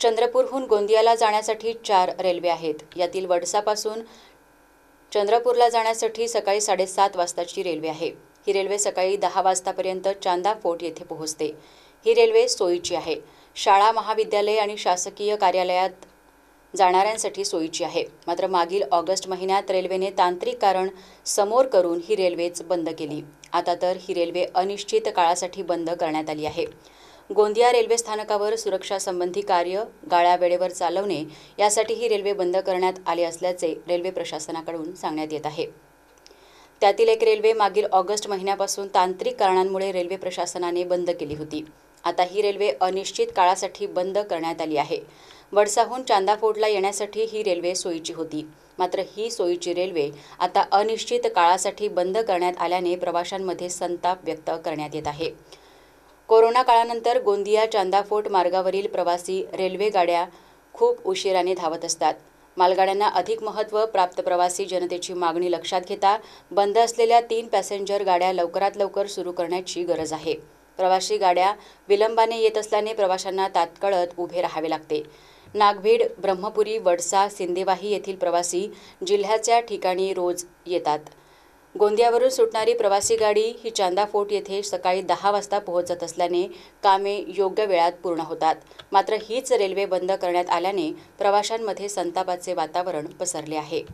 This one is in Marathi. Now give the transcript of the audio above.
चंद्रपूरहून गोंदियाला जाण्यासाठी चार रेल्वे आहेत यातील वडसापासून चंद्रपूरला जाण्यासाठी सकाळी साडेसात वाजताची रेल्वे आहे ही रेल्वे सकाळी दहा वाजतापर्यंत चांदा फोर्ट येथे पोहोचते ही रेल्वे सोयीची आहे शाळा महाविद्यालय आणि शासकीय कार्यालयात जाणाऱ्यांसाठी सोयीची आहे मात्र मागील ऑगस्ट महिन्यात रेल्वेने तांत्रिक कारण समोर करून ही रेल्वेच बंद केली आता तर ही रेल्वे अनिश्चित काळासाठी बंद करण्यात आली आहे गोंदिया रेल्वे स्थानकावर सुरक्षासंबंधी कार्य गाळ्या वेळेवर चालवणे यासाठी ही रेल्वे बंद करण्यात आली असल्याचे रेल्वे प्रशासनाकडून सांगण्यात येत आहे त्यातील एक रेल्वे मागील ऑगस्ट महिन्यापासून तांत्रिक कारणांमुळे रेल्वे प्रशासनाने बंद केली होती आता ही रेल्वे अनिश्चित काळासाठी बंद करण्यात आली आहे वडसाहून फोर्टला येण्यासाठी ही रेल्वे सोयीची होती मात्र ही सोयीची रेल्वे आता अनिश्चित काळासाठी बंद करण्यात आल्याने प्रवाशांमध्ये संताप व्यक्त करण्यात येत आहे कोरोना काळानंतर गोंदिया चांदाफोट मार्गावरील प्रवासी रेल्वे गाड्या खूप उशिराने धावत असतात मालगाड्यांना अधिक महत्त्व प्राप्त प्रवासी जनतेची मागणी लक्षात घेता बंद असलेल्या तीन पॅसेंजर गाड्या लवकरात लवकर सुरू करण्याची गरज आहे प्रवासी गाड्या विलंबाने येत असल्याने प्रवाशांना तात्कळत उभे राहावे लागते नागभीड ब्रह्मपुरी वडसा सिंदेवाही येथील प्रवासी जिल्ह्याच्या ठिकाणी रोज येतात गोंदियावरून सुटणारी प्रवासी गाडी ही चांदा फोर्ट येथे सकाळी दहा वाजता पोहोचत असल्याने कामे योग्य वेळात पूर्ण होतात मात्र हीच रेल्वे बंद करण्यात आल्याने प्रवाशांमध्ये संतापाचे वातावरण पसरले आहे